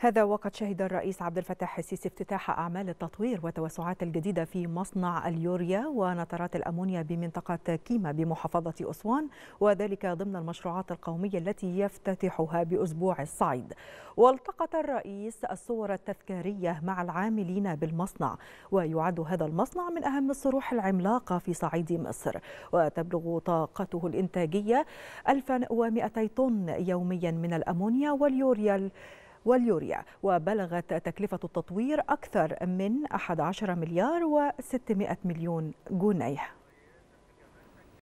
هذا وقد شهد الرئيس عبد الفتاح السيسي افتتاح أعمال التطوير والتوسعات الجديدة في مصنع اليوريا ونترات الأمونيا بمنطقة كيما بمحافظة أسوان وذلك ضمن المشروعات القومية التي يفتتحها بأسبوع الصعيد والتقط الرئيس الصور التذكارية مع العاملين بالمصنع ويعد هذا المصنع من أهم الصروح العملاقة في صعيد مصر وتبلغ طاقته الإنتاجية 1200 طن يوميا من الأمونيا واليوريا واليوريا وبلغت تكلفة التطوير أكثر من 11 مليار و600 مليون جنيه